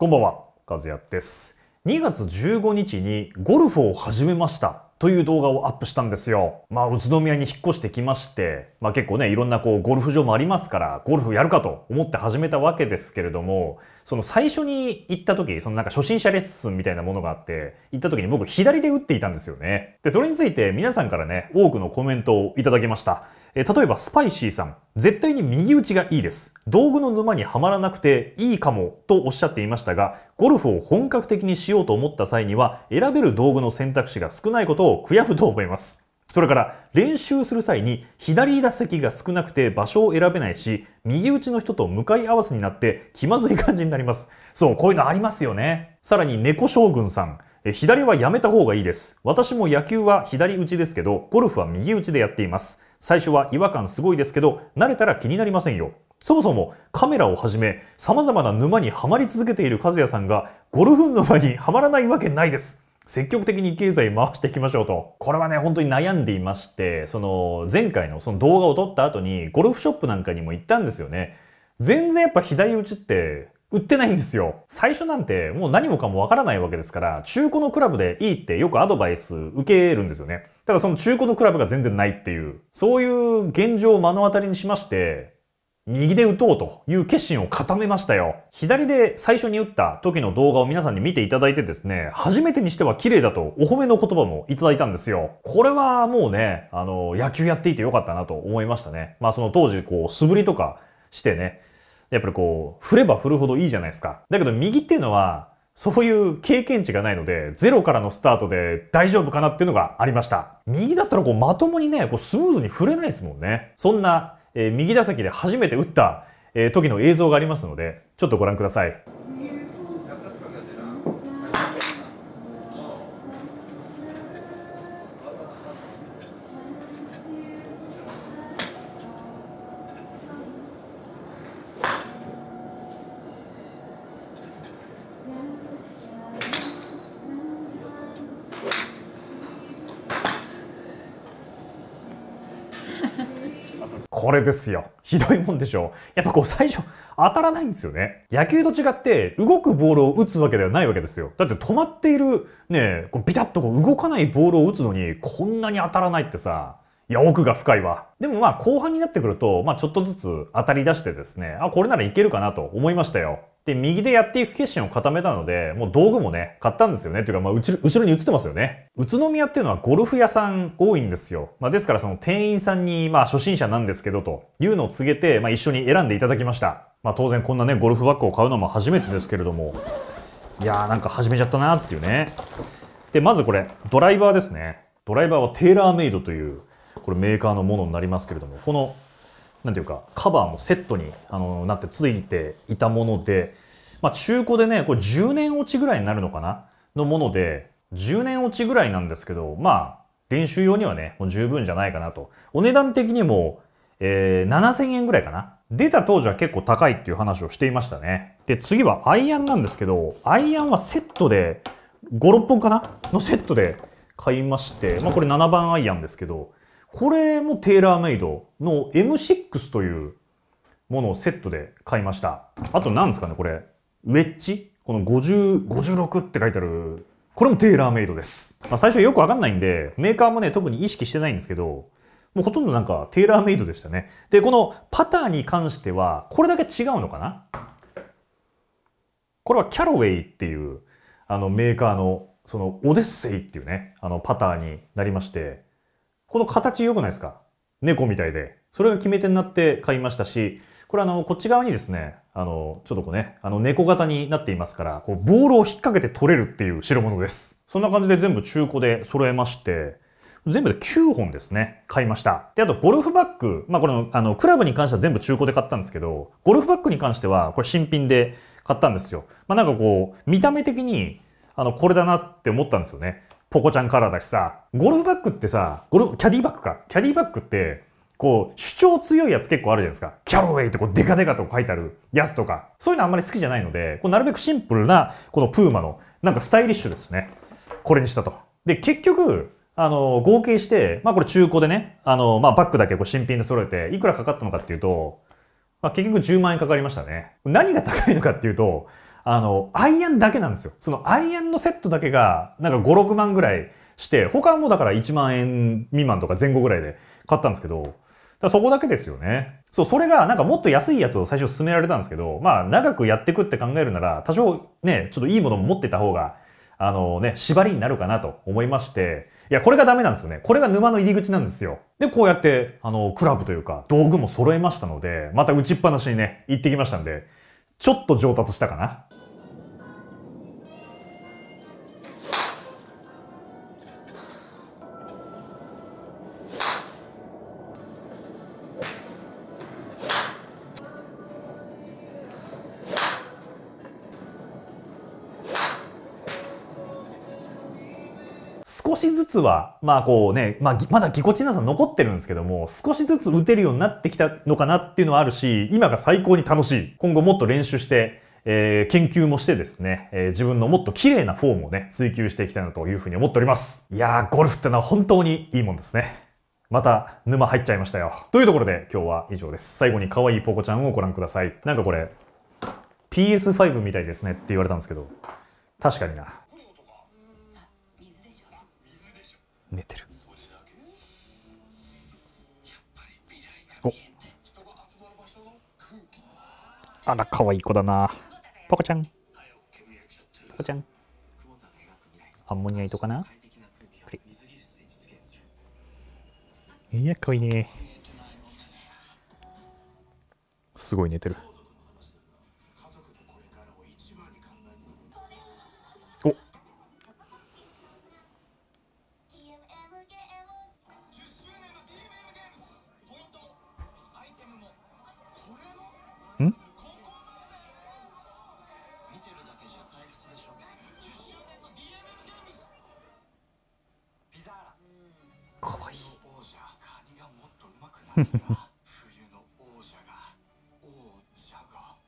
こんばんは、和也です。2月15日にゴルフを始めましたという動画をアップしたんですよ。まあ、宇都宮に引っ越してきまして、まあ結構ね、いろんなこうゴルフ場もありますから、ゴルフやるかと思って始めたわけですけれども、その最初に行った時、そのなんか初心者レッスンみたいなものがあって、行った時に僕左で打っていたんですよね。で、それについて皆さんからね、多くのコメントをいただきました。え例えばスパイシーさん、絶対に右打ちがいいです。道具の沼にはまらなくていいかもとおっしゃっていましたが、ゴルフを本格的にしようと思った際には、選べる道具の選択肢が少ないことを悔やむと思います。それから練習する際に左打席が少なくて場所を選べないし、右打ちの人と向かい合わせになって気まずい感じになります。そう、こういうのありますよね。さらに猫将軍さん。左はやめた方がいいです。私も野球は左打ちですけど、ゴルフは右打ちでやっています。最初は違和感すごいですけど、慣れたら気になりませんよ。そもそもカメラをはじめ、様々な沼にはまり続けている和也さんが、ゴルフ沼にはまらないわけないです。積極的に経済回していきましょうと。これはね、本当に悩んでいまして、その前回のその動画を撮った後にゴルフショップなんかにも行ったんですよね。全然やっぱ左打ちって売ってないんですよ。最初なんてもう何もかもわからないわけですから、中古のクラブでいいってよくアドバイス受けるんですよね。ただその中古のクラブが全然ないっていう、そういう現状を目の当たりにしまして、右で打とうという決心を固めましたよ。左で最初に打った時の動画を皆さんに見ていただいてですね、初めてにしては綺麗だとお褒めの言葉もいただいたんですよ。これはもうね、あの、野球やっていてよかったなと思いましたね。まあその当時こう素振りとかしてね、やっぱりこう、振れば振るほどいいじゃないですか。だけど右っていうのは、そういう経験値がないので、ゼロからのスタートで大丈夫かなっていうのがありました。右だったらこうまともにね、こうスムーズに振れないですもんね。そんな、えー、右打席で初めて打った、えー、時の映像がありますので、ちょっとご覧ください。これですよ。ひどいもんでしょやっぱこう最初当たらないんですよね。野球と違って動くボールを打つわけではないわけですよ。だって止まっているね、こうビタッとこう動かないボールを打つのにこんなに当たらないってさ、いや、奥が深いわ。でもまあ後半になってくると、まあちょっとずつ当たり出してですね、あ、これならいけるかなと思いましたよ。で、右でやっていく決心を固めたので、もう道具もね、買ったんですよね。というか、まあ、後ろに映ってますよね。宇都宮っていうのはゴルフ屋さん多いんですよ。まあ、ですからその店員さんに、まあ、初心者なんですけど、というのを告げて、まあ、一緒に選んでいただきました。まあ、当然こんなね、ゴルフバッグを買うのも初めてですけれども、いやーなんか始めちゃったなっていうね。で、まずこれ、ドライバーですね。ドライバーはテーラーメイドという、これメーカーのものになりますけれども、このなんていうか、カバーもセットにあのなってついていたもので、まあ、中古でね、これ10年落ちぐらいになるのかなのもので、10年落ちぐらいなんですけど、まあ、練習用にはね、もう十分じゃないかなと。お値段的にも、えー、7000円ぐらいかな。出た当時は結構高いっていう話をしていましたね。で、次はアイアンなんですけど、アイアンはセットで、5、6本かなのセットで買いまして、まあこれ7番アイアンですけど、これもテーラーメイドの M6 というものをセットで買いました。あと何ですかね、これ。ウェッジこの50、56って書いてある。これもテーラーメイドです。まあ、最初よくわかんないんで、メーカーもね、特に意識してないんですけど、もうほとんどなんかテーラーメイドでしたね。で、このパターに関しては、これだけ違うのかなこれはキャロウェイっていう、あのメーカーの、そのオデッセイっていうね、あのパターになりまして、この形良くないですか猫みたいで。それが決め手になって買いましたし、これあの、こっち側にですね、あの、ちょっとこうね、あの、猫型になっていますから、こう、ボールを引っ掛けて取れるっていう代物です。そんな感じで全部中古で揃えまして、全部で9本ですね、買いました。で、あと、ゴルフバッグ。まあ、これの、あの、クラブに関しては全部中古で買ったんですけど、ゴルフバッグに関しては、これ新品で買ったんですよ。まあ、なんかこう、見た目的に、あの、これだなって思ったんですよね。ポコちゃんカラーだしさ、ゴルフバッグってさ、ゴルフ、キャディバッグか。キャディバッグって、こう、主張強いやつ結構あるじゃないですか。キャロウェイってこう、デカデカと書いてあるやつとか、そういうのあんまり好きじゃないので、こうなるべくシンプルな、このプーマの、なんかスタイリッシュですね。これにしたと。で、結局、あの、合計して、まあこれ中古でね、あの、まあバッグだけこう新品で揃えて、いくらかかったのかっていうと、まあ結局10万円かかりましたね。何が高いのかっていうと、あの、アイアンだけなんですよ。そのアイアンのセットだけが、なんか5、6万ぐらいして、他はもうだから1万円未満とか前後ぐらいで買ったんですけど、だそこだけですよね。そう、それがなんかもっと安いやつを最初勧められたんですけど、まあ長くやってくって考えるなら、多少ね、ちょっといいものも持ってた方が、あのね、縛りになるかなと思いまして、いや、これがダメなんですよね。これが沼の入り口なんですよ。で、こうやって、あの、クラブというか、道具も揃えましたので、また打ちっぱなしにね、行ってきましたんで、ちょっと上達したかな。少しずつは、まあこうね、まあ、まだぎこちなさ残ってるんですけども、少しずつ打てるようになってきたのかなっていうのはあるし、今が最高に楽しい。今後もっと練習して、えー、研究もしてですね、えー、自分のもっと綺麗なフォームをね、追求していきたいなというふうに思っております。いやー、ゴルフってのは本当にいいもんですね。また、沼入っちゃいましたよ。というところで今日は以上です。最後に可愛いポコちゃんをご覧ください。なんかこれ、PS5 みたいですねって言われたんですけど、確かにな。寝てるおあら可愛い子だなパコちゃんパコちゃんアンモニアイかないや可愛いねすごい寝てる Sí,